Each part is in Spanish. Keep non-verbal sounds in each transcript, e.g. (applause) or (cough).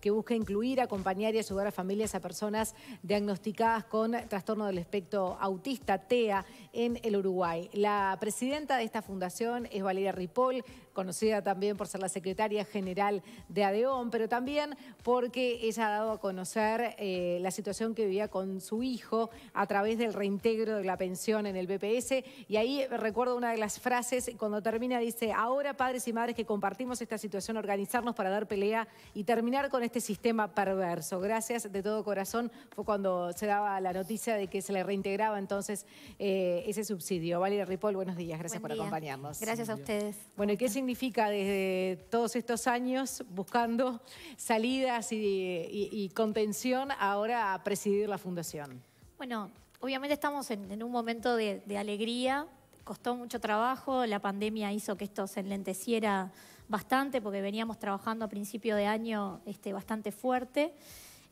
que busca incluir, acompañar y ayudar a familias a personas diagnosticadas con trastorno del espectro autista, TEA, en el Uruguay. La presidenta de esta fundación es Valeria Ripoll, conocida también por ser la secretaria general de ADEON, pero también porque ella ha dado a conocer eh, la situación que vivía con su hijo a través del reintegro de la pensión en el BPS. Y ahí recuerdo una de las frases, cuando termina dice, ahora padres y madres que compartimos esta situación, organizarnos para dar pelea y y terminar con este sistema perverso. Gracias de todo corazón. Fue cuando se daba la noticia de que se le reintegraba entonces eh, ese subsidio. Valeria Ripoll, buenos días. Gracias por acompañarnos. Gracias a ustedes. Bueno, ¿y qué significa desde todos estos años buscando salidas y, contención ahora a presidir la fundación? Bueno, obviamente estamos en, un momento de, de alegría. Costó mucho trabajo, la pandemia hizo que esto se enlenteciera bastante porque veníamos trabajando a principio de año este, bastante fuerte.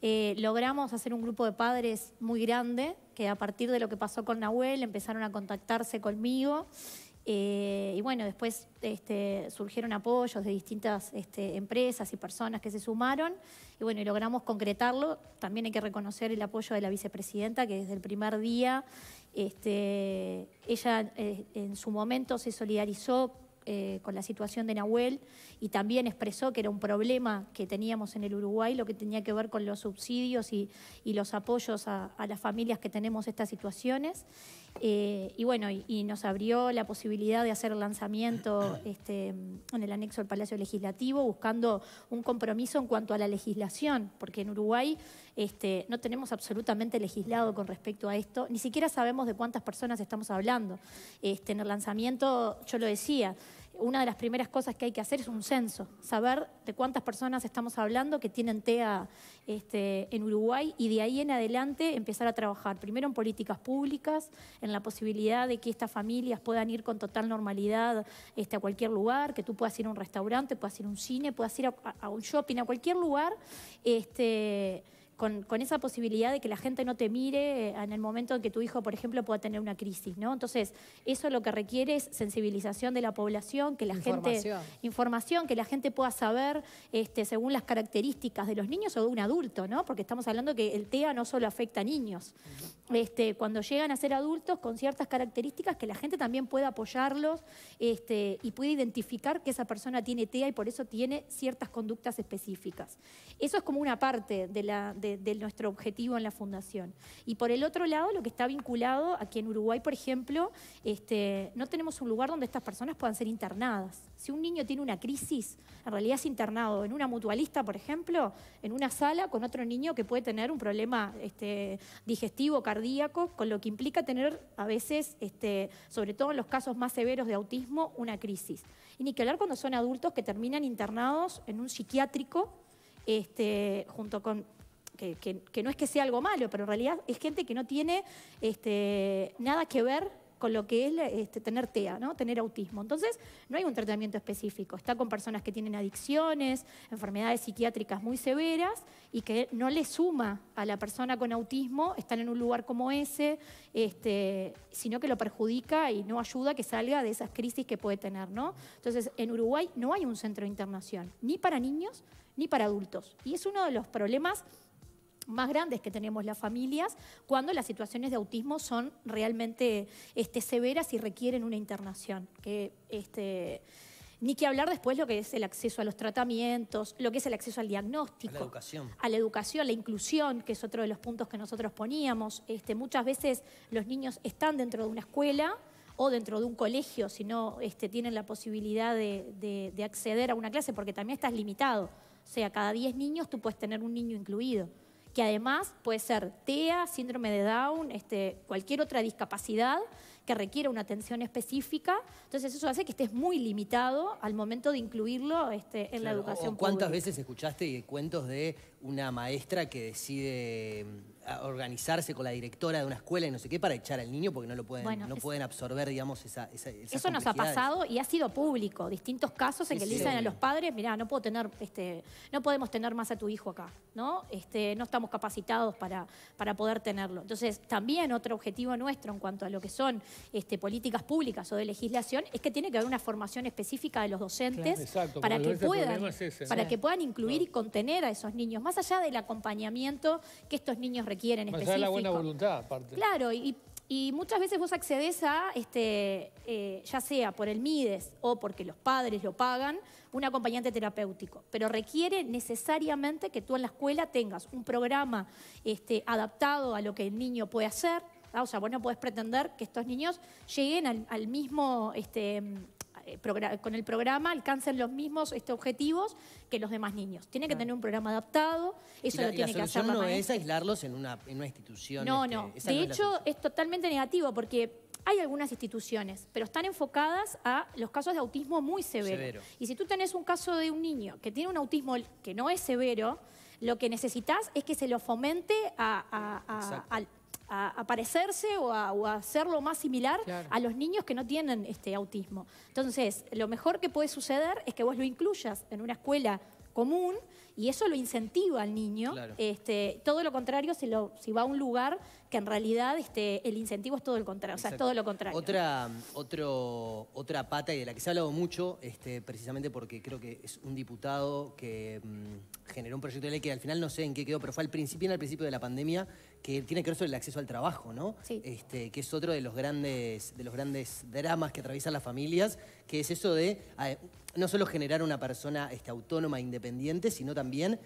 Eh, logramos hacer un grupo de padres muy grande, que a partir de lo que pasó con Nahuel empezaron a contactarse conmigo. Eh, y bueno, después este, surgieron apoyos de distintas este, empresas y personas que se sumaron. Y bueno, logramos concretarlo. También hay que reconocer el apoyo de la vicepresidenta, que desde el primer día este, ella eh, en su momento se solidarizó eh, con la situación de Nahuel y también expresó que era un problema que teníamos en el Uruguay, lo que tenía que ver con los subsidios y, los apoyos a, las familias que tenemos estas situaciones. Eh, y bueno, y, nos abrió la posibilidad de hacer lanzamiento (coughs) este, en el anexo del Palacio Legislativo, buscando un compromiso en cuanto a la legislación, porque en Uruguay este, no tenemos absolutamente legislado con respecto a esto, ni siquiera sabemos de cuántas personas estamos hablando. Este, en el lanzamiento, yo lo decía, una de las primeras cosas que hay que hacer es un censo, saber de cuántas personas estamos hablando que tienen TEA este, en Uruguay y de ahí en adelante empezar a trabajar, primero en políticas públicas, en la posibilidad de que estas familias puedan ir con total normalidad este, a cualquier lugar, que tú puedas ir a un restaurante, puedas ir a un cine, puedas ir a, un shopping, a cualquier lugar. Este, con, esa posibilidad de que la gente no te mire eh, en el momento en que tu hijo, por ejemplo, pueda tener una crisis, ¿no? Entonces, eso lo que requiere es sensibilización de la población, que la gente... Información. que la gente pueda saber este, según las características de los niños o de un adulto, ¿no? Porque estamos hablando que el TEA no solo afecta a niños. Este, cuando llegan a ser adultos con ciertas características, que la gente también pueda apoyarlos este, y pueda identificar que esa persona tiene TEA y por eso tiene ciertas conductas específicas. Eso es como una parte de la nuestro objetivo en la fundación. Y por el otro lado, lo que está vinculado aquí en Uruguay, por ejemplo, este, no tenemos un lugar donde estas personas puedan ser internadas. Si un niño tiene una crisis, en realidad es internado en una mutualista, por ejemplo, en una sala con otro niño que puede tener un problema este, digestivo, cardíaco, con lo que implica tener a veces, este, sobre todo en los casos más severos de autismo, una crisis. Y ni que hablar cuando son adultos que terminan internados en un psiquiátrico junto con que, no es que sea algo malo, pero en realidad es gente que no tiene este, nada que ver con lo que es este, tener TEA, ¿no? tener autismo. Entonces, no hay un tratamiento específico. Está con personas que tienen adicciones, enfermedades psiquiátricas muy severas y que no le suma a la persona con autismo estar en un lugar como ese, este, sino que lo perjudica y no ayuda a que salga de esas crisis que puede tener. ¿no? Entonces, en Uruguay no hay un centro de internación, ni para niños ni para adultos. Y es uno de los problemas más grandes que tenemos las familias cuando las situaciones de autismo son realmente este, severas y requieren una internación. Que, este, ni que hablar después lo que es el acceso a los tratamientos, lo que es el acceso al diagnóstico. A la educación. A la inclusión, que es otro de los puntos que nosotros poníamos. Este, muchas veces los niños están dentro de una escuela o dentro de un colegio, si no este, tienen la posibilidad de, de acceder a una clase, porque también estás limitado. O sea, cada 10 niños tú puedes tener un niño incluido que además puede ser TEA, síndrome de Down, este, cualquier otra discapacidad que requiera una atención específica. Entonces eso hace que estés muy limitado al momento de incluirlo este, en la educación. ¿Cuántas veces escuchaste cuentos de una maestra que decide mm, organizarse con la directora de una escuela y no sé qué para echar al niño porque no lo pueden, no pueden absorber, digamos, esa, Eso nos ha pasado y ha sido público. Distintos casos en que le dicen a los padres, mirá, no puedo tener, este, no podemos tener más a tu hijo acá, ¿no? Este, no estamos capacitados para, para poder tenerlo. Entonces, también otro objetivo nuestro en cuanto a lo que son este, políticas públicas o de legislación es que tiene que haber una formación específica de los docentes para que puedan, para que puedan incluir y contener a esos niños más más allá del acompañamiento que estos niños requieren más específico. la buena voluntad, aparte. Claro, y, muchas veces vos accedes a, este, eh, ya sea por el MIDES o porque los padres lo pagan, un acompañante terapéutico. Pero requiere necesariamente que tú en la escuela tengas un programa este, adaptado a lo que el niño puede hacer. O sea, vos no podés pretender que estos niños lleguen al, al mismo... Este, eh, con el programa alcancen los mismos este, objetivos que los demás niños. Tiene que tener un programa adaptado, eso la, lo tiene que hacer la no es aislarlos en una, institución. No, este, no. De hecho, es, totalmente negativo porque hay algunas instituciones, pero están enfocadas a los casos de autismo muy severo. Y si tú tenés un caso de un niño que tiene un autismo que no es severo, lo que necesitas es que se lo fomente a, a, a, parecerse o a, hacerlo más similar a los niños que no tienen este autismo. Entonces, lo mejor que puede suceder es que vos lo incluyas en una escuela común y eso lo incentiva al niño. Este, todo lo contrario si, va a un lugar que en realidad este, el incentivo es todo el contrario. sea, todo lo contrario. Otra, otra pata y de la que se ha hablado mucho, este, precisamente porque creo que es un diputado que mm, generó un proyecto de ley que al final no sé en qué quedó, pero fue al principio, en el principio de la pandemia, que tiene que ver sobre el acceso al trabajo, ¿no? Este, que es otro de los grandes, de los grandes dramas que atraviesan las familias, que es eso de no solo generar una persona este, autónoma, independiente, sino también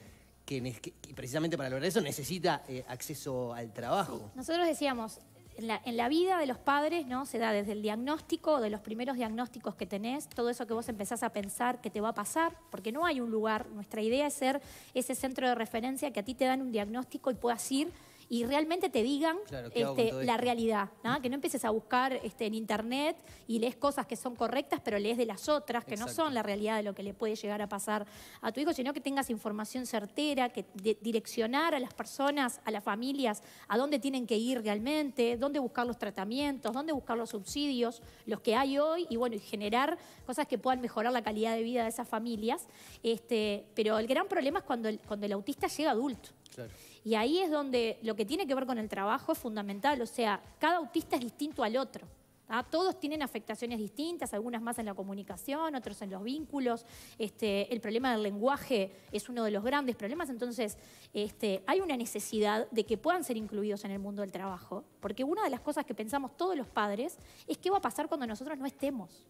que, precisamente para lograr eso necesita eh, acceso al trabajo. Nosotros decíamos, en la, vida de los padres, ¿no? Se da desde el diagnóstico, de los primeros diagnósticos que tenés, todo eso que vos empezás a pensar que te va a pasar, porque no hay un lugar. Nuestra idea es ser ese centro de referencia que a ti te dan un diagnóstico y puedas ir y realmente te digan este, la realidad. Que no empieces a buscar este, en internet y lees cosas que son correctas, pero lees de las otras, que no son la realidad de lo que le puede llegar a pasar a tu hijo, sino que tengas información certera, que direccionar a las personas, a las familias, a dónde tienen que ir realmente, dónde buscar los tratamientos, dónde buscar los subsidios, los que hay hoy, y bueno, y generar cosas que puedan mejorar la calidad de vida de esas familias. Este, pero el gran problema es cuando el, cuando el autista llega adulto. Claro. Y ahí es donde lo que tiene que ver con el trabajo es fundamental, o sea, cada autista es distinto al otro. ¿ah? Todos tienen afectaciones distintas, algunas más en la comunicación, otros en los vínculos. Este, el problema del lenguaje es uno de los grandes problemas, entonces este, hay una necesidad de que puedan ser incluidos en el mundo del trabajo, porque una de las cosas que pensamos todos los padres es qué va a pasar cuando nosotros no estemos.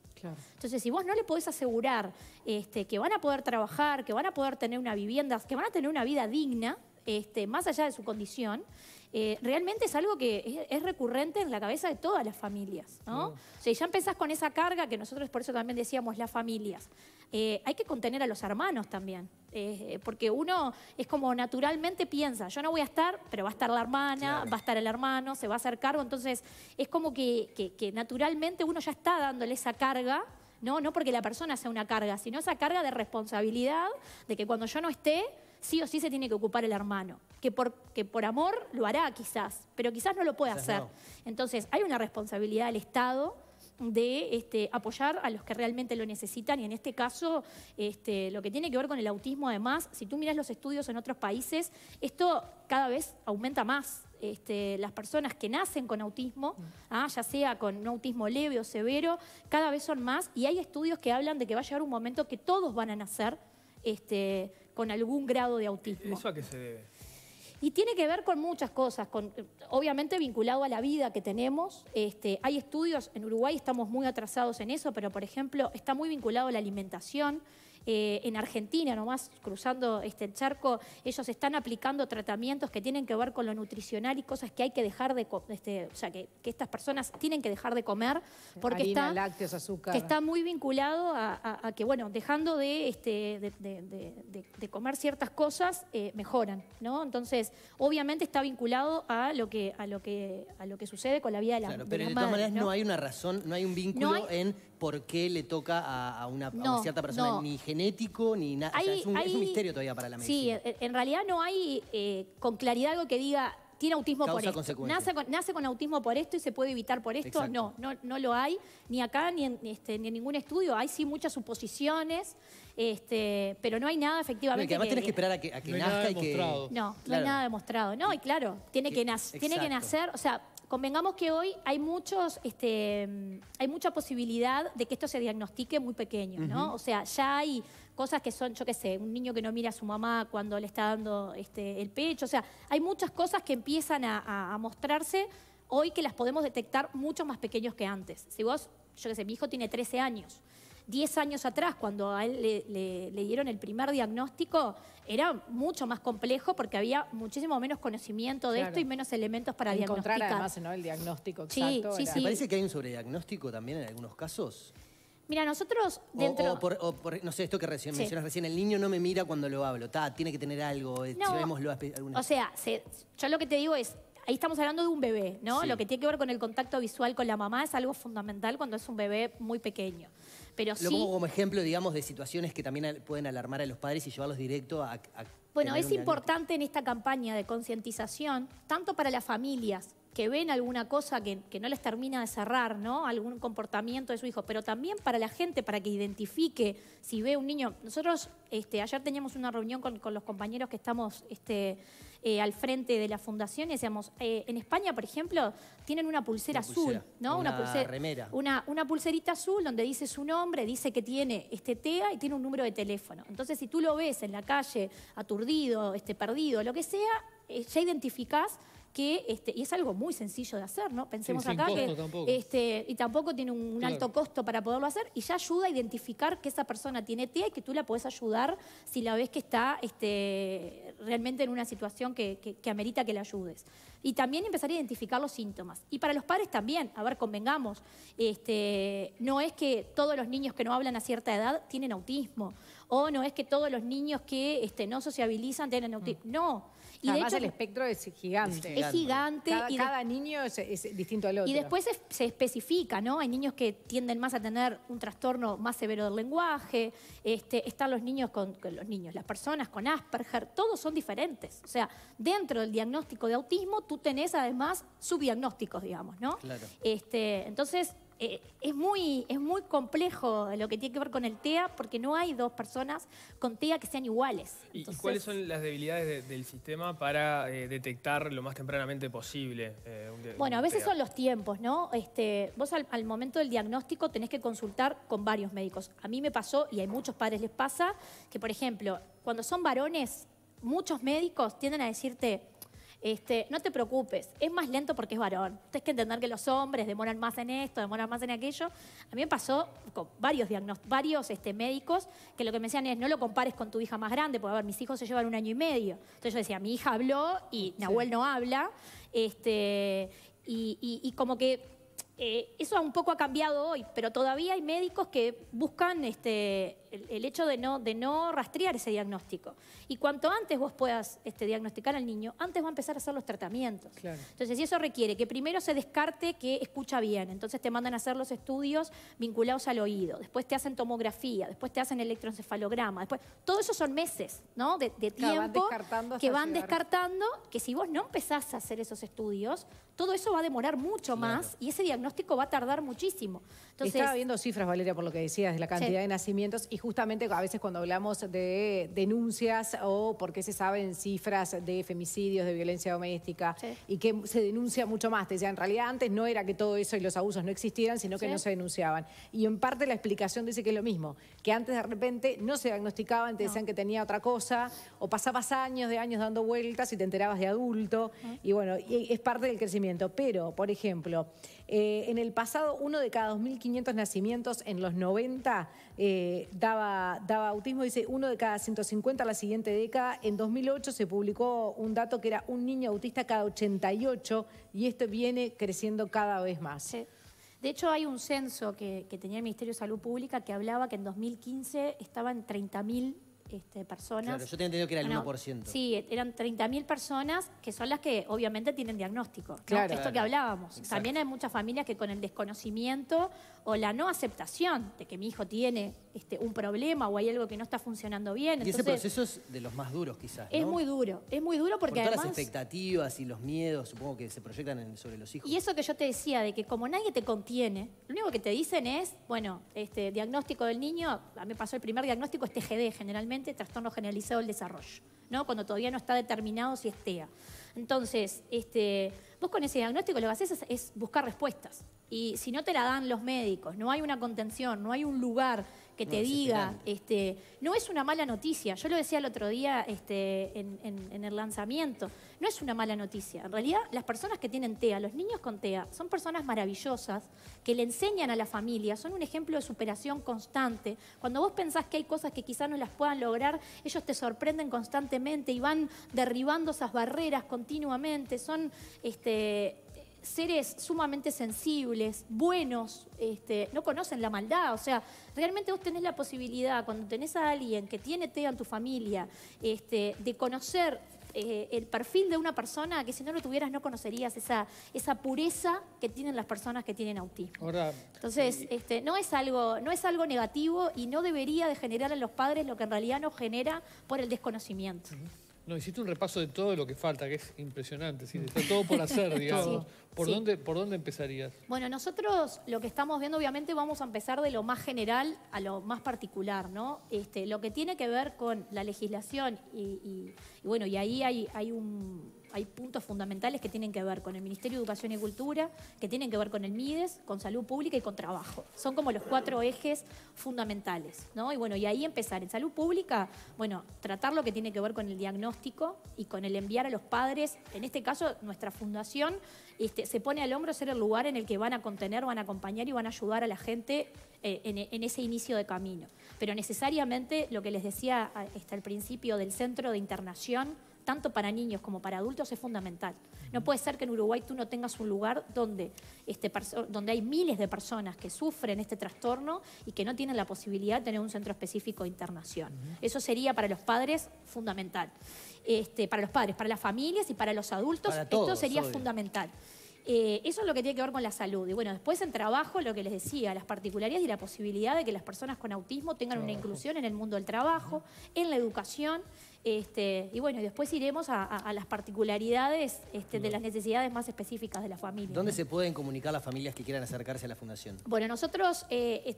Entonces, si vos no le podés asegurar este, que van a poder trabajar, que van a poder tener una vivienda, que van a tener una vida digna, este, más allá de su condición, eh, realmente es algo que es, recurrente en la cabeza de todas las familias, ¿no? ya empezás con esa carga que nosotros por eso también decíamos las familias. Eh, hay que contener a los hermanos también, eh, porque uno es como naturalmente piensa, yo no voy a estar, pero va a estar la hermana, va a estar el hermano, se va a hacer cargo, entonces es como que, naturalmente uno ya está dándole esa carga. ¿no? no porque la persona sea una carga, sino esa carga de responsabilidad de que cuando yo no esté, sí o sí se tiene que ocupar el hermano, que por, por amor lo hará quizás, pero quizás no lo puede hacer. Entonces, hay una responsabilidad del Estado de este, apoyar a los que realmente lo necesitan y en este caso este, lo que tiene que ver con el autismo además, si tú miras los estudios en otros países, esto cada vez aumenta más. Este, las personas que nacen con autismo, mm. ¿ah? ya sea con un autismo leve o severo, cada vez son más y hay estudios que hablan de que va a llegar un momento que todos van a nacer este, con algún grado de autismo. ¿Eso a qué se debe? Y tiene que ver con muchas cosas, con, obviamente vinculado a la vida que tenemos. Este, hay estudios, en Uruguay estamos muy atrasados en eso, pero por ejemplo está muy vinculado a la alimentación. Eh, en Argentina, nomás cruzando este charco, ellos están aplicando tratamientos que tienen que ver con lo nutricional y cosas que hay que dejar de este, o sea, que, estas personas tienen que dejar de comer porque está, azúcar. Que está muy vinculado a, que, bueno, dejando de, este, de, de, de, comer ciertas cosas, eh, mejoran, ¿no? Entonces, obviamente está vinculado a lo que, a lo que, a lo que sucede con la vida de la claro, pero de, todas maneras ¿no? hay una razón, no hay un vínculo en por qué le toca a, a una, cierta persona ni genético ni nada. es, un, misterio todavía para la medicina. Sí, en, realidad no hay eh, con claridad algo que diga tiene autismo por esto. Nace con, autismo por esto y se puede evitar por esto. No, no, no lo hay, ni acá, ni en, ni este, ningún estudio. Hay sí muchas suposiciones, este, pero no hay nada efectivamente. No, además tienes que esperar a que, nazca y que. No, no hay nada demostrado. No, y claro, tiene que, nacer, tiene que nacer, o sea, Convengamos que hoy hay, muchos, este, hay mucha posibilidad de que esto se diagnostique muy pequeño, ¿no? O sea, ya hay cosas que son, yo qué sé, un niño que no mira a su mamá cuando le está dando este, el pecho. O sea, hay muchas cosas que empiezan a, a mostrarse hoy que las podemos detectar mucho más pequeños que antes. Si vos, yo qué sé, mi hijo tiene 13 años 10 años atrás, cuando a él le, dieron el primer diagnóstico, era mucho más complejo porque había muchísimo menos conocimiento de esto y menos elementos para diagnosticar. además el diagnóstico exacto. Sí, sí, parece que hay un sobrediagnóstico también en algunos casos? Mira, nosotros dentro... O, no sé, esto que mencionas recién, el niño no me mira cuando lo hablo, tiene que tener algo, eh, no, O sea, yo lo que te digo es, ahí estamos hablando de un bebé, ¿no? Lo que tiene que ver con el contacto visual con la mamá es algo fundamental cuando es un bebé muy pequeño. Lo pongo como ejemplo, digamos, de situaciones que también pueden alarmar a los padres y llevarlos directo a... bueno, es importante en esta campaña de concientización, tanto para las familias que ven alguna cosa que, no les termina de cerrar, ¿no? Algún comportamiento de su hijo, pero también para la gente, para que identifique si ve un niño. Nosotros este, ayer teníamos una reunión con, los compañeros que estamos este, eh, al frente de las fundaciones. y eh, en España, por ejemplo, tienen una pulsera, azul, Una, pulserita azul donde dice su nombre, dice que tiene este TEA y tiene un número de teléfono. Entonces, si tú lo ves en la calle, aturdido, este, perdido, lo que sea, eh, ya identificás que, este, y es algo muy sencillo de hacer, ¿no? Pensemos acá que este, y tampoco tiene un, alto costo para poderlo hacer, y ya ayuda a identificar que esa persona tiene TEA y que tú la puedes ayudar si la ves que está este, realmente en una situación que, que amerita que la ayudes y también empezar a identificar los síntomas. Y para los padres también, a ver, convengamos, este, no es que todos los niños que no hablan a cierta edad tienen autismo, o no es que todos los niños que este, no sociabilizan tienen mm. autismo, no. Además el espectro es gigante. Es gigante. Cada, y cada niño es, distinto al otro. Y después se, especifica, ¿no? Hay niños que tienden más a tener un trastorno más severo del lenguaje, este, están los niños con, los niños, las personas con Asperger, todos son diferentes. O sea, dentro del diagnóstico de autismo, tú tenés además subdiagnósticos, digamos, ¿no? Este, entonces, eh, es, muy, es muy complejo lo que tiene que ver con el TEA porque no hay dos personas con TEA que sean iguales. ¿Y cuáles son las debilidades del sistema para eh, detectar lo más tempranamente posible? Eh, bueno, a veces son los tiempos, ¿no? Este, vos al, momento del diagnóstico tenés que consultar con varios médicos. A mí me pasó, y a muchos padres les pasa, que por ejemplo, cuando son varones, muchos médicos tienden a decirte, este, no te preocupes, es más lento porque es varón. Tienes que entender que los hombres demoran más en esto, demoran más en aquello. A mí me pasó con varios, varios este, médicos que lo que me decían es, no lo compares con tu hija más grande, porque a ver, mis hijos se llevan un año y medio. Entonces yo decía, mi hija habló y mi abuelo no habla. Este, y como que eh, eso un poco ha cambiado hoy, pero todavía hay médicos que buscan este, el, hecho de no, rastrear ese diagnóstico. Y cuanto antes vos puedas este, diagnosticar al niño, antes va a empezar a hacer los tratamientos. Entonces, si eso requiere que primero se descarte que escucha bien, entonces te mandan a hacer los estudios vinculados al oído, después te hacen tomografía, después te hacen electroencefalograma, después... Todo eso son meses ¿no? de, tiempo que van descartando que si vos no empezás a hacer esos estudios, todo eso va a demorar mucho más y ese diagnóstico diagnóstico va a tardar muchísimo. Estaba viendo cifras, Valeria, por lo que decías, de la cantidad de nacimientos y justamente a veces cuando hablamos de denuncias o porque se saben cifras de femicidios, de violencia doméstica y que se denuncia mucho más. Te decía, en realidad antes no era que todo eso y los abusos no existieran, sino que no se denunciaban. Y en parte la explicación dice que es lo mismo, que antes de repente no se diagnosticaban, te decían que tenía otra cosa o pasabas años de años dando vueltas y te enterabas de adulto. Y bueno, es parte del crecimiento. Pero, por ejemplo, eh, en el pasado, uno de cada 2.500 nacimientos en los 90 eh, daba, daba autismo. Dice, uno de cada 150 la siguiente década. En 2008 se publicó un dato que era un niño autista cada 88 y esto viene creciendo cada vez más. De hecho, hay un censo que, que, tenía el Ministerio de Salud Pública que hablaba que en 2015 estaban 30.000 este, personas. Claro, yo tenía entendido que era el 1%. Sí, eran 30.000 personas que son las que obviamente tienen diagnóstico. Claro. Esto que hablábamos. También hay muchas familias que con el desconocimiento o la no aceptación de que mi hijo tiene este, un problema o hay algo que no está funcionando bien. Y ese proceso es de los más duros quizás. Es muy duro, es muy duro porque todas las expectativas y los miedos supongo que se proyectan sobre los hijos. Y eso que yo te decía, de que como nadie te contiene, lo único que te dicen es, bueno, este diagnóstico del niño, a mí pasó el primer diagnóstico, es TGD generalmente trastorno generalizado del desarrollo, ¿no? Cuando todavía no está determinado si es TEA. Entonces, este, vos con ese diagnóstico lo que haces es buscar respuestas. Y si no te la dan los médicos, no hay una contención, no hay un lugar que te diga, este, no es una mala noticia. Yo lo decía el otro día este, en, el lanzamiento, no es una mala noticia. En realidad, las personas que tienen TEA, los niños con TEA, son personas maravillosas que le enseñan a la familia, son un ejemplo de superación constante. Cuando vos pensás que hay cosas que quizás no las puedan lograr, ellos te sorprenden constantemente y van derribando esas barreras continuamente. Son este, seres sumamente sensibles, buenos, este, no conocen la maldad. O sea, realmente vos tenés la posibilidad, cuando tenés a alguien que tiene TEA en tu familia, este, de conocer eh, el perfil de una persona que si no lo tuvieras no conocerías esa, esa pureza que tienen las personas que tienen autismo. Entonces, este, no, es algo, no es algo negativo y no debería de generar en los padres lo que en realidad no genera por el desconocimiento. No, hiciste un repaso de todo lo que falta, que es impresionante. Está todo por hacer, (laughs) digamos. ¿Por, Dónde, ¿Por dónde empezarías? Bueno, nosotros lo que estamos viendo, obviamente, vamos a empezar de lo más general a lo más particular, ¿no? Este, lo que tiene que ver con la legislación y, y bueno, y ahí hay, hay un hay puntos fundamentales que tienen que ver con el Ministerio de Educación y Cultura, que tienen que ver con el MIDES, con salud pública y con trabajo. Son como los cuatro ejes fundamentales, ¿no? Y bueno, y ahí empezar. En salud pública, bueno, tratar lo que tiene que ver con el diagnóstico y con el enviar a los padres, en este caso nuestra fundación este, se pone al hombro ser el lugar en el que van a contener, van a acompañar y van a ayudar a la gente eh, en, en, ese inicio de camino. Pero necesariamente lo que les decía hasta el este, principio del centro de internación tanto para niños como para adultos, es fundamental. No puede ser que en Uruguay tú no tengas un lugar donde, este, donde hay miles de personas que sufren este trastorno y que no tienen la posibilidad de tener un centro específico de internación. Eso sería para los padres fundamental. Este, para los padres, para las familias y para los adultos, esto sería fundamental. Eh, eso es lo que tiene que ver con la salud. Y bueno, después en trabajo, lo que les decía, las particularidades y la posibilidad de que las personas con autismo tengan una inclusión en el mundo del trabajo, en la educación. Este, y bueno, después iremos a, las particularidades este, de las necesidades más específicas de la familia. ¿Dónde se pueden comunicar las familias que quieran acercarse a la fundación? Bueno, nosotros eh,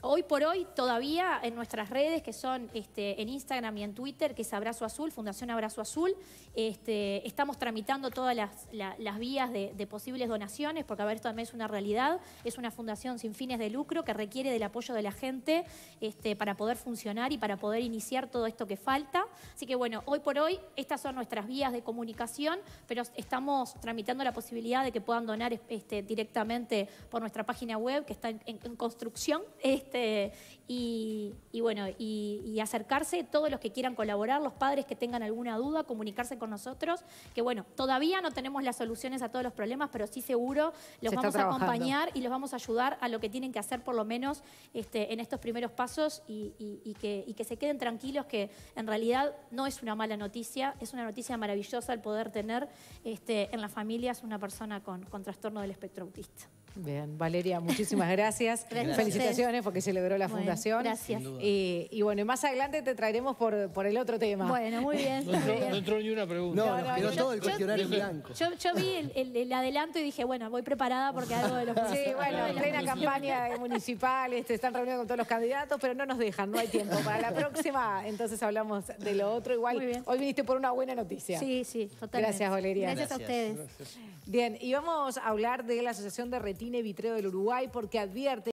Hoy por hoy, todavía en nuestras redes, que son este, en Instagram y en Twitter, que es Abrazo Azul, Fundación Abrazo Azul, este, estamos tramitando todas las, vías de, posibles donaciones, porque a ver, esto también es una realidad, es una fundación sin fines de lucro que requiere del apoyo de la gente este, para poder funcionar y para poder iniciar todo esto que falta. Así que bueno, hoy por hoy estas son nuestras vías de comunicación, pero estamos tramitando la posibilidad de que puedan donar este, directamente por nuestra página web, que está en, construcción. Este, y, bueno, y, acercarse todos los que quieran colaborar, los padres que tengan alguna duda, comunicarse con nosotros, que bueno, todavía no tenemos las soluciones a todos los problemas, pero sí seguro los vamos a acompañar y los vamos a ayudar a lo que tienen que hacer por lo menos este, en estos primeros pasos y, que, se queden tranquilos que en realidad no es una mala noticia, es una noticia maravillosa el poder tener este, en las familias una persona con trastorno del espectro autista. Bien, Valeria, muchísimas gracias. (laughs) Felicitaciones porque celebró la fundación. Gracias. Y, bueno, más adelante te traeremos por, el otro tema. Bueno, muy bien. No, entró, ni una pregunta. No, todo el cuestionario en blanco. Yo, vi el, adelanto y dije, bueno, voy preparada porque algo de los Sí, bueno, en plena campaña municipal, están reunidos con todos los candidatos, pero no nos dejan, no hay tiempo. Para la próxima, entonces hablamos de lo otro. Igual, hoy viniste por una buena noticia. Sí, sí, totalmente. Gracias, Valeria. Gracias, a ustedes. Bien, y vamos a hablar de la Asociación de Retiro tiene Vitreo del Uruguay porque advierte